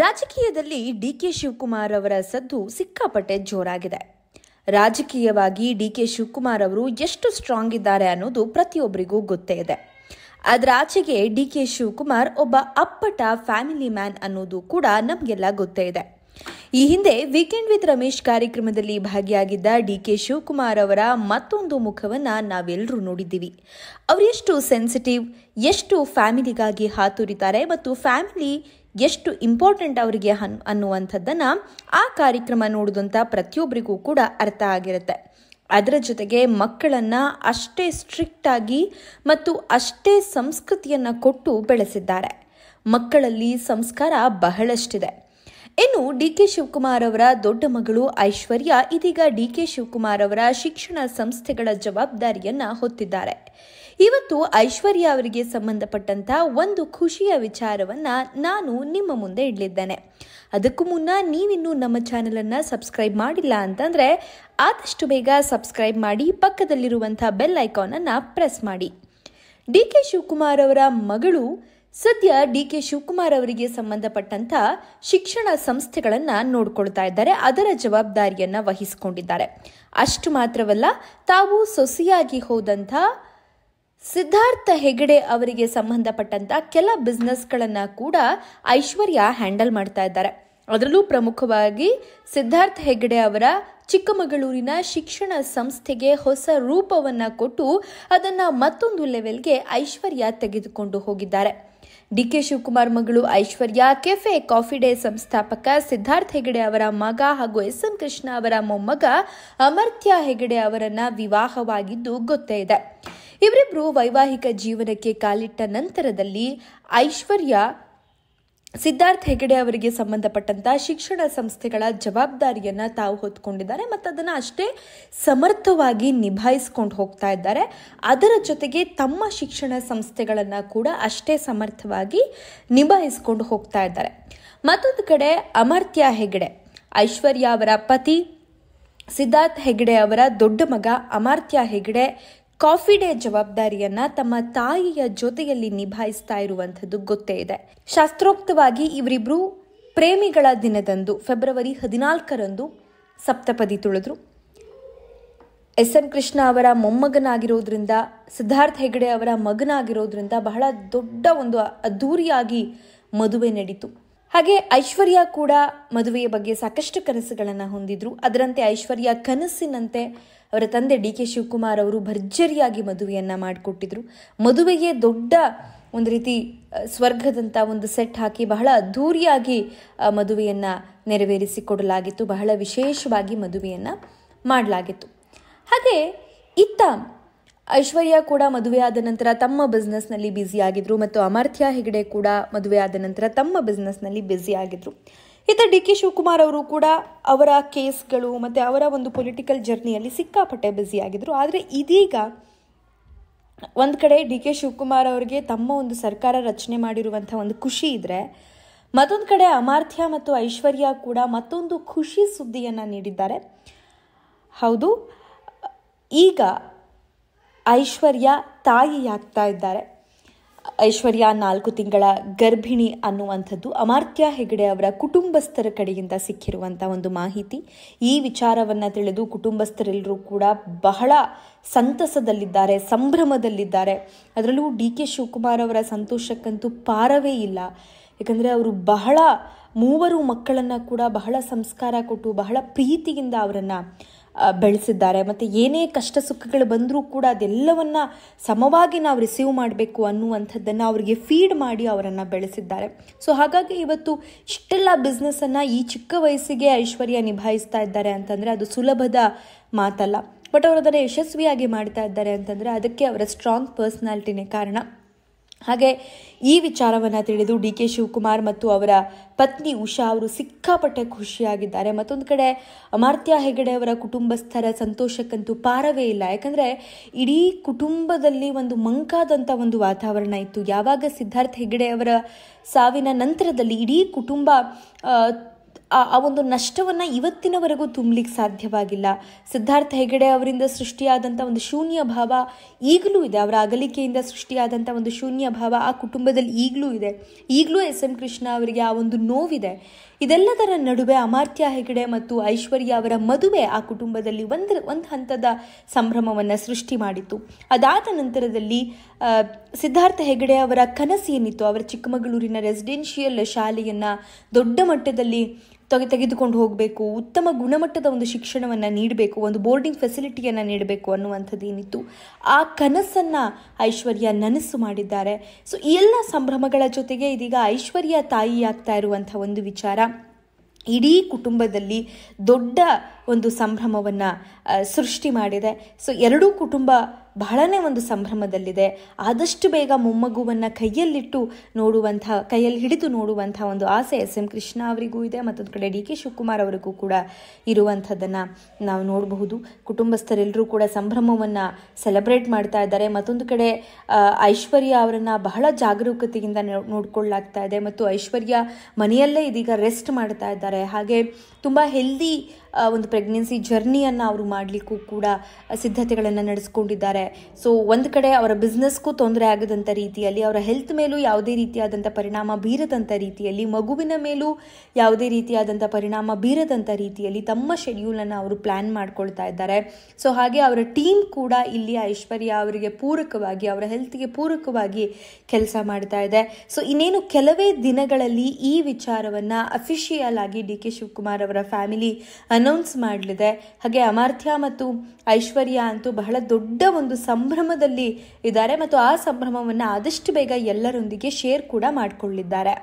ರಾಜಕೀಯದಲ್ಲಿ D K Shivakumar ಅವರ ಸದ್ದು ಸಿಕ್ಕಾಪಟ್ಟೆ ಜೋರಾಗಿದೆ ರಾಜಕೀಯವಾಗಿ ಡಿ ಕೆ ಶಿವಕುಮಾರ್ ಅವರು ಎಷ್ಟು ಸ್ಟ್ರಾಂಗ್ ಇದ್ದಾರೆ ಅನ್ನೋದು ಪ್ರತಿಯೊಬ್ಬರಿಗೂ ಗೊತ್ತೇ ಇದೆ ಅದರ ಆಚೆಗೆ ಡಿ ಕೆ ಶಿವಕುಮಾರ್ ಒಬ್ಬ ಅಪ್ಪಟ ಫ್ಯಾಮಿಲಿ ಮ್ಯಾನ್ ಅನ್ನೋದು ಕೂಡ ನಮಗೆಲ್ಲ ಗೊತ್ತೇ ಇದೆ ಈ ಹಿಂದೆ ವೀಕೆಂಡ್ ವಿತ್ ರಮೇಶ್ ಕಾರ್ಯಕ್ರಮದಲ್ಲಿ ಭಾಗಿಯಾಗಿದ್ದ ಡಿ ಕೆ ಶಿವಕುಮಾರ್ ಅವರ ಮತ್ತೊಂದು ಮುಖವನ್ನ ನಾವೆಲ್ಲರೂ ನೋಡಿದ್ದೀವಿ ಅವರೆಷ್ಟು ಸೆನ್ಸಿಟಿವ್ ಎಷ್ಟು ಫ್ಯಾಮಿಲಿಗಾಗಿ ಹಾತೊರಿತಾರೆ ಮತ್ತು ಫ್ಯಾಮಿಲಿ ಎಷ್ಟು ಇಂಪಾರ್ಟೆಂಟ್ ಅವರಿಗೆ ಅನ್ ಅನ್ನುವಂಥದ್ದನ್ನು ಆ ಕಾರ್ಯಕ್ರಮ ನೋಡಿದಂಥ ಪ್ರತಿಯೊಬ್ಬರಿಗೂ ಕೂಡ ಅರ್ಥ ಆಗಿರುತ್ತೆ ಅದರ ಜೊತೆಗೆ ಮಕ್ಕಳನ್ನು ಅಷ್ಟೇ ಸ್ಟ್ರಿಕ್ಟಾಗಿ ಮತ್ತು ಅಷ್ಟೇ ಸಂಸ್ಕೃತಿಯನ್ನು ಕೊಟ್ಟು ಬೆಳೆಸಿದ್ದಾರೆ ಮಕ್ಕಳಲ್ಲಿ ಸಂಸ್ಕಾರ ಬಹಳಷ್ಟಿದೆ ಇನ್ನು ಡಿ ಕೆ ಶಿವಕುಮಾರ್ ಅವರ ದೊಡ್ಡ ಮಗಳು ಐಶ್ವರ್ಯ ಇದೀಗ ಡಿ ಕೆ ಶಿವಕುಮಾರ್ ಅವರ ಶಿಕ್ಷಣ ಸಂಸ್ಥೆಗಳ ಜವಾಬ್ದಾರಿಯನ್ನ ಹೊತ್ತಿದ್ದಾರೆ ಇವತ್ತು ಐಶ್ವರ್ಯ ಅವರಿಗೆ ಸಂಬಂಧಪಟ್ಟಂತ ಒಂದು ಖುಷಿಯ ವಿಚಾರವನ್ನ ನಾನು ನಿಮ್ಮ ಮುಂದೆ ಇಡಲಿದ್ದೇನೆ ಅದಕ್ಕೂ ಮುನ್ನ ನೀವಿನ್ನೂ ನಮ್ಮ ಚಾನೆಲನ್ನು ಸಬ್ಸ್ಕ್ರೈಬ್ ಮಾಡಿಲ್ಲ ಅಂತಂದ್ರೆ ಆದಷ್ಟು ಬೇಗ ಸಬ್ಸ್ಕ್ರೈಬ್ ಮಾಡಿ ಪಕ್ಕದಲ್ಲಿರುವಂತಹ ಬೆಲ್ ಐಕಾನ್ ಅನ್ನ ಪ್ರೆಸ್ ಮಾಡಿ ಡಿ ಕೆ ಶಿವಕುಮಾರ್ ಅವರ ಮಗಳು ಸದ್ಯ ಡಿ ಕೆ ಶಿವಕುಮಾರ್ ಅವರಿಗೆ ಸಂಬಂಧಪಟ್ಟಂತ ಶಿಕ್ಷಣ ಸಂಸ್ಥೆಗಳನ್ನು ನೋಡ್ಕೊಳ್ತಾ ಇದ್ದಾರೆ ಅದರ ಜವಾಬ್ದಾರಿಯನ್ನ ವಹಿಸಿಕೊಂಡಿದ್ದಾರೆ ಅಷ್ಟು ಮಾತ್ರವಲ್ಲ ತಾವು ಸೊಸೆಯಾಗಿ ಹೋದಂಥ ಸಿದ್ಧಾರ್ಥ ಹೆಗಡೆ ಅವರಿಗೆ ಸಂಬಂಧಪಟ್ಟಂತ ಕೆಲ ಬಿಸ್ನೆಸ್ಗಳನ್ನು ಕೂಡ ಐಶ್ವರ್ಯ ಹ್ಯಾಂಡಲ್ ಮಾಡ್ತಾ ಇದ್ದಾರೆ ಅದರಲ್ಲೂ ಪ್ರಮುಖವಾಗಿ ಸಿದ್ಧಾರ್ಥ ಹೆಗ್ಡೆ ಅವರ ಚಿಕ್ಕಮಗಳೂರಿನ ಶಿಕ್ಷಣ ಸಂಸ್ಥೆಗೆ ಹೊಸ ರೂಪವನ್ನು ಕೊಟ್ಟು ಅದನ್ನು ಮತ್ತೊಂದು ಲೆವೆಲ್ಗೆ ಐಶ್ವರ್ಯ ತೆಗೆದುಕೊಂಡು ಹೋಗಿದ್ದಾರೆ ಡಿ ಕೆ ಶಿವಕುಮಾರ್ ಮಗಳು ಐಶ್ವರ್ಯ ಕೆಫೆ ಕಾಫಿ ಡೇ ಸಂಸ್ಥಾಪಕ ಸಿದ್ಧಾರ್ಥ ಹೆಗಡೆ ಅವರ ಮಗ ಹಾಗೂ ಎಸ್ ಎಂ ಕೃಷ್ಣ ಅವರ ಮೊಮ್ಮಗ ಅಮರ್ತ್ಯ ಹೆಗಡೆ ಅವರನ್ನ ವಿವಾಹವಾಗಿದ್ದು ಗೊತ್ತೇ ಇದೆ ಇವರಿಬ್ಬರು ವೈವಾಹಿಕ ಜೀವನಕ್ಕೆ ಕಾಲಿಟ್ಟ ನಂತರದಲ್ಲಿ ಐಶ್ವರ್ಯ ಸಿದ್ಧಾರ್ಥ್ ಹೆಗಡೆ ಅವರಿಗೆ ಸಂಬಂಧಪಟ್ಟಂತ ಶಿಕ್ಷಣ ಸಂಸ್ಥೆಗಳ ಜವಾಬ್ದಾರಿಯನ್ನು ತಾವು ಹೊತ್ಕೊಂಡಿದ್ದಾರೆ ಮತ್ತು ಅದನ್ನು ಅಷ್ಟೇ ಸಮರ್ಥವಾಗಿ ನಿಭಾಯಿಸ್ಕೊಂಡು ಹೋಗ್ತಾ ಇದ್ದಾರೆ ಅದರ ಜೊತೆಗೆ ತಮ್ಮ ಶಿಕ್ಷಣ ಸಂಸ್ಥೆಗಳನ್ನು ಕೂಡ ಅಷ್ಟೇ ಸಮರ್ಥವಾಗಿ ನಿಭಾಯಿಸ್ಕೊಂಡು ಹೋಗ್ತಾ ಇದ್ದಾರೆ ಮತ್ತೊಂದು ಕಡೆ ಅಮರ್ತ್ಯ ಹೆಗಡೆ ಐಶ್ವರ್ಯ ಅವರ ಪತಿ ಸಿದ್ಧಾರ್ಥ್ ಹೆಗಡೆ ಅವರ ದೊಡ್ಡ ಮಗ ಅಮರ್ತ್ಯ ಹೆಗಡೆ ಕಾಫಿ ಡೇ ಜವಾಬ್ದಾರಿಯನ್ನ ತಮ್ಮ ತಾಯಿಯ ಜೊತೆಯಲ್ಲಿ ನಿಭಾಯಿಸ್ತಾ ಇರುವಂತದ್ದು ಗೊತ್ತೇ ಇದೆ ಶಾಸ್ತ್ರೋಕ್ತವಾಗಿ ಇವರಿಬ್ರು ಪ್ರೇಮಿಗಳ ದಿನದಂದು ಫೆಬ್ರವರಿ ಹದಿನಾಲ್ಕರಂದು ಸಪ್ತಪದಿ ತುಳಿದ್ರು ಎಸ್ ಎಂ ಕೃಷ್ಣ ಅವರ ಮೊಮ್ಮಗನಾಗಿರೋದ್ರಿಂದ ಸಿದ್ಧಾರ್ಥ ಹೆಗಡೆ ಅವರ ಮಗನಾಗಿರೋದ್ರಿಂದ ಬಹಳ ದೊಡ್ಡ ಒಂದು ಅದ್ದೂರಿಯಾಗಿ ಮದುವೆ ನಡೀತು ಹಾಗೆ ಐಶ್ವರ್ಯ ಕೂಡ ಮದುವೆಯ ಬಗ್ಗೆ ಸಾಕಷ್ಟು ಕನಸುಗಳನ್ನು ಹೊಂದಿದ್ರು ಅದರಂತೆ ಐಶ್ವರ್ಯ ಕನಸಿನಂತೆ ಅವರ ತಂದೆ ಡಿ ಕೆ ಶಿವಕುಮಾರ್ ಅವರು ಭರ್ಜರಿಯಾಗಿ ಮದುವೆಯನ್ನು ಮಾಡಿಕೊಟ್ಟಿದ್ರು ಮದುವೆಗೆ ದೊಡ್ಡ ಒಂದು ರೀತಿ ಸ್ವರ್ಗದಂಥ ಒಂದು ಸೆಟ್ ಹಾಕಿ ಬಹಳ ಅದ್ಧೂರಿಯಾಗಿ ಮದುವೆಯನ್ನು ನೆರವೇರಿಸಿಕೊಡಲಾಗಿತ್ತು ಬಹಳ ವಿಶೇಷವಾಗಿ ಮದುವೆಯನ್ನು ಮಾಡಲಾಗಿತ್ತು ಹಾಗೆ ಇತ್ತ ಐಶ್ವರ್ಯ ಕೂಡ ಮದುವೆಯಾದ ನಂತರ ತಮ್ಮ ಬಿಸ್ನೆಸ್ನಲ್ಲಿ ಬ್ಯುಸಿಯಾಗಿದ್ದರು ಮತ್ತು ಅಮರ್ಥ್ಯ ಹೆಗಡೆ ಕೂಡ ಮದುವೆಯಾದ ನಂತರ ತಮ್ಮ ಬಿಸ್ನೆಸ್ನಲ್ಲಿ ಬ್ಯುಸಿಯಾಗಿದ್ದರು ಇತ್ತ ಡಿ ಕೆ ಶಿವಕುಮಾರ್ ಅವರು ಕೂಡ ಅವರ ಕೇಸ್ಗಳು ಮತ್ತು ಅವರ ಒಂದು ಪೊಲಿಟಿಕಲ್ ಜರ್ನಿಯಲ್ಲಿ ಸಿಕ್ಕಾಪಟ್ಟೆ ಆಗಿದ್ದರು ಆದರೆ ಇದೀಗ ಒಂದು ಕಡೆ ಡಿ ಕೆ ಶಿವಕುಮಾರ್ ಅವರಿಗೆ ತಮ್ಮ ಒಂದು ಸರ್ಕಾರ ರಚನೆ ಮಾಡಿರುವಂಥ ಒಂದು ಖುಷಿ ಇದ್ದರೆ ಮತ್ತೊಂದು ಕಡೆ ಅಮಾರ್ಥ್ಯ ಮತ್ತು ಐಶ್ವರ್ಯ ಕೂಡ ಮತ್ತೊಂದು ಖುಷಿ ಸುದ್ದಿಯನ್ನು ನೀಡಿದ್ದಾರೆ ಹೌದು ಈಗ ಐಶ್ವರ್ಯ ತಾಯಿಯಾಗ್ತಾ ಇದ್ದಾರೆ ಐಶ್ವರ್ಯ ನಾಲ್ಕು ತಿಂಗಳ ಗರ್ಭಿಣಿ ಅನ್ನುವಂಥದ್ದು ಅಮಾರ್ತ್ಯ ಹೆಗಡೆ ಅವರ ಕುಟುಂಬಸ್ಥರ ಕಡೆಯಿಂದ ಸಿಕ್ಕಿರುವಂಥ ಒಂದು ಮಾಹಿತಿ ಈ ವಿಚಾರವನ್ನು ತಿಳಿದು ಕುಟುಂಬಸ್ಥರೆಲ್ಲರೂ ಕೂಡ ಬಹಳ ಸಂತಸದಲ್ಲಿದ್ದಾರೆ ಸಂಭ್ರಮದಲ್ಲಿದ್ದಾರೆ ಅದರಲ್ಲೂ ಡಿ ಕೆ ಶಿವಕುಮಾರ್ ಅವರ ಸಂತೋಷಕ್ಕಂತೂ ಪಾರವೇ ಇಲ್ಲ ಯಾಕಂದರೆ ಅವರು ಬಹಳ ಮೂವರು ಮಕ್ಕಳನ್ನು ಕೂಡ ಬಹಳ ಸಂಸ್ಕಾರ ಕೊಟ್ಟು ಬಹಳ ಪ್ರೀತಿಯಿಂದ ಅವರನ್ನು ಬೆಳೆಸಿದ್ದಾರೆ ಮತ್ತು ಏನೇ ಕಷ್ಟ ಸುಖಗಳು ಬಂದರೂ ಕೂಡ ಅದೆಲ್ಲವನ್ನು ಸಮವಾಗಿ ನಾವು ರಿಸೀವ್ ಮಾಡಬೇಕು ಅನ್ನುವಂಥದ್ದನ್ನು ಅವರಿಗೆ ಫೀಡ್ ಮಾಡಿ ಅವರನ್ನು ಬೆಳೆಸಿದ್ದಾರೆ ಸೊ ಹಾಗಾಗಿ ಇವತ್ತು ಇಷ್ಟೆಲ್ಲ ಬಿಸ್ನೆಸ್ಸನ್ನು ಈ ಚಿಕ್ಕ ವಯಸ್ಸಿಗೆ ಐಶ್ವರ್ಯ ನಿಭಾಯಿಸ್ತಾ ಇದ್ದಾರೆ ಅಂತಂದರೆ ಅದು ಸುಲಭದ ಮಾತಲ್ಲ ಬಟ್ ಅವರು ಅದನ್ನು ಯಶಸ್ವಿಯಾಗಿ ಮಾಡ್ತಾ ಇದ್ದಾರೆ ಅಂತಂದರೆ ಅದಕ್ಕೆ ಅವರ ಸ್ಟ್ರಾಂಗ್ ಪರ್ಸ್ನಾಲಿಟಿನೇ ಕಾರಣ ಹಾಗೆ ಈ ವಿಚಾರವನ್ನು ತಿಳಿದು ಡಿ ಕೆ ಶಿವಕುಮಾರ್ ಮತ್ತು ಅವರ ಪತ್ನಿ ಉಷಾ ಅವರು ಸಿಕ್ಕಾಪಟ್ಟೆ ಖುಷಿಯಾಗಿದ್ದಾರೆ ಮತ್ತೊಂದು ಕಡೆ ಅಮಾರ್ತ್ಯ ಹೆಗಡೆ ಅವರ ಕುಟುಂಬಸ್ಥರ ಸಂತೋಷಕ್ಕಂತೂ ಪಾರವೇ ಇಲ್ಲ ಯಾಕಂದರೆ ಇಡೀ ಕುಟುಂಬದಲ್ಲಿ ಒಂದು ಮಂಕಾದಂಥ ಒಂದು ವಾತಾವರಣ ಇತ್ತು ಯಾವಾಗ ಸಿದ್ಧಾರ್ಥ ಹೆಗಡೆ ಅವರ ಸಾವಿನ ನಂತರದಲ್ಲಿ ಇಡೀ ಕುಟುಂಬ ಆ ಒಂದು ನಷ್ಟವನ್ನು ಇವತ್ತಿನವರೆಗೂ ತುಂಬಲಿಕ್ಕೆ ಸಾಧ್ಯವಾಗಿಲ್ಲ ಸಿದ್ಧಾರ್ಥ ಹೆಗಡೆ ಅವರಿಂದ ಸೃಷ್ಟಿಯಾದಂಥ ಒಂದು ಶೂನ್ಯ ಭಾವ ಈಗಲೂ ಇದೆ ಅವರ ಅಗಲಿಕೆಯಿಂದ ಸೃಷ್ಟಿಯಾದಂಥ ಒಂದು ಶೂನ್ಯ ಭಾವ ಆ ಕುಟುಂಬದಲ್ಲಿ ಈಗಲೂ ಇದೆ ಈಗಲೂ ಎಸ್ ಎಂ ಕೃಷ್ಣ ಅವರಿಗೆ ಆ ಒಂದು ನೋವಿದೆ ಇದೆಲ್ಲದರ ನಡುವೆ ಅಮಾರ್ತ್ಯ ಹೆಗಡೆ ಮತ್ತು ಐಶ್ವರ್ಯ ಅವರ ಮದುವೆ ಆ ಕುಟುಂಬದಲ್ಲಿ ಒಂದು ಒಂದು ಹಂತದ ಸಂಭ್ರಮವನ್ನು ಸೃಷ್ಟಿ ಮಾಡಿತು ಅದಾದ ನಂತರದಲ್ಲಿ ಸಿದ್ಧಾರ್ಥ ಹೆಗಡೆ ಅವರ ಕನಸು ಏನಿತ್ತು ಅವರ ಚಿಕ್ಕಮಗಳೂರಿನ ರೆಸಿಡೆನ್ಷಿಯಲ್ ಶಾಲೆಯನ್ನು ದೊಡ್ಡ ಮಟ್ಟದಲ್ಲಿ ತೆಗೆದುಕೊಂಡು ಹೋಗಬೇಕು ಉತ್ತಮ ಗುಣಮಟ್ಟದ ಒಂದು ಶಿಕ್ಷಣವನ್ನು ನೀಡಬೇಕು ಒಂದು ಬೋರ್ಡಿಂಗ್ ಫೆಸಿಲಿಟಿಯನ್ನು ನೀಡಬೇಕು ಏನಿತ್ತು ಆ ಕನಸನ್ನು ಐಶ್ವರ್ಯ ನನಸು ಮಾಡಿದ್ದಾರೆ ಸೊ ಈ ಎಲ್ಲ ಸಂಭ್ರಮಗಳ ಜೊತೆಗೆ ಇದೀಗ ಐಶ್ವರ್ಯ ತಾಯಿಯಾಗ್ತಾ ಇರುವಂಥ ಒಂದು ವಿಚಾರ ಇಡೀ ಕುಟುಂಬದಲ್ಲಿ ದೊಡ್ಡ ಒಂದು ಸಂಭ್ರಮವನ್ನು ಸೃಷ್ಟಿ ಮಾಡಿದೆ ಸೊ ಎರಡೂ ಕುಟುಂಬ ಬಹಳನೇ ಒಂದು ಸಂಭ್ರಮದಲ್ಲಿದೆ ಆದಷ್ಟು ಬೇಗ ಮೊಮ್ಮಗುವನ್ನು ಕೈಯಲ್ಲಿಟ್ಟು ನೋಡುವಂಥ ಕೈಯಲ್ಲಿ ಹಿಡಿದು ನೋಡುವಂಥ ಒಂದು ಆಸೆ ಎಸ್ ಎಂ ಕೃಷ್ಣ ಅವರಿಗೂ ಇದೆ ಮತ್ತೊಂದು ಕಡೆ ಡಿ ಕೆ ಶಿವಕುಮಾರ್ ಅವರಿಗೂ ಕೂಡ ಇರುವಂಥದ್ದನ್ನು ನಾವು ನೋಡಬಹುದು ಕುಟುಂಬಸ್ಥರೆಲ್ಲರೂ ಕೂಡ ಸಂಭ್ರಮವನ್ನು ಸೆಲೆಬ್ರೇಟ್ ಮಾಡ್ತಾ ಇದ್ದಾರೆ ಮತ್ತೊಂದು ಕಡೆ ಐಶ್ವರ್ಯ ಅವರನ್ನು ಬಹಳ ಜಾಗರೂಕತೆಯಿಂದ ನೋಡ್ಕೊಳ್ಳಾಗ್ತಾ ಇದೆ ಮತ್ತು ಐಶ್ವರ್ಯ ಮನೆಯಲ್ಲೇ ಇದೀಗ ರೆಸ್ಟ್ ಮಾಡ್ತಾ ಇದ್ದಾರೆ ಹಾಗೆ ತುಂಬ ಹೆಲ್ದಿ ಒಂದು ಪ್ರೆಗ್ನೆನ್ಸಿ ಜರ್ನಿಯನ್ನು ಅವರು ಮಾಡಲಿಕ್ಕೂ ಕೂಡ ಸಿದ್ಧತೆಗಳನ್ನು ನಡೆಸ್ಕೊಂಡಿದ್ದಾರೆ ಸೊ ಒಂದು ಕಡೆ ಅವರ ಬಿಸ್ನೆಸ್ಗೂ ತೊಂದರೆ ಆಗದಂಥ ರೀತಿಯಲ್ಲಿ ಅವರ ಹೆಲ್ತ್ ಮೇಲೂ ಯಾವುದೇ ರೀತಿಯಾದಂಥ ಪರಿಣಾಮ ಬೀರದಂಥ ರೀತಿಯಲ್ಲಿ ಮಗುವಿನ ಮೇಲೂ ಯಾವುದೇ ರೀತಿಯಾದಂಥ ಪರಿಣಾಮ ಬೀರದಂಥ ರೀತಿಯಲ್ಲಿ ತಮ್ಮ ಶೆಡ್ಯೂಲನ್ನು ಅವರು ಪ್ಲ್ಯಾನ್ ಮಾಡ್ಕೊಳ್ತಾ ಇದ್ದಾರೆ ಸೊ ಹಾಗೆ ಅವರ ಟೀಮ್ ಕೂಡ ಇಲ್ಲಿ ಐಶ್ವರ್ಯ ಅವರಿಗೆ ಪೂರಕವಾಗಿ ಅವರ ಹೆಲ್ತ್ಗೆ ಪೂರಕವಾಗಿ ಕೆಲಸ ಮಾಡ್ತಾ ಇದೆ ಸೊ ಇನ್ನೇನು ಕೆಲವೇ ದಿನಗಳಲ್ಲಿ ಈ ವಿಚಾರವನ್ನು ಅಫಿಷಿಯಲ್ ಆಗಿ ಡಿ ಕೆ ಶಿವಕುಮಾರ್ ಅವರ ಫ್ಯಾಮಿಲಿ ಅನೌನ್ಸ್ ಮಾಡಲಿದೆ ಹಾಗೆ ಅಮರ್ಥ್ಯ ಮತ್ತು ಐಶ್ವರ್ಯ ಅಂತೂ ಬಹಳ ದೊಡ್ಡ ಒಂದು ಸಂಭ್ರಮದಲ್ಲಿ ಇದ್ದಾರೆ ಮತ್ತು ಆ ಸಂಭ್ರಮವನ್ನು ಆದಷ್ಟು ಬೇಗ ಎಲ್ಲರೊಂದಿಗೆ ಶೇರ್ ಕೂಡ ಮಾಡಿಕೊಳ್ಳಿದ್ದಾರೆ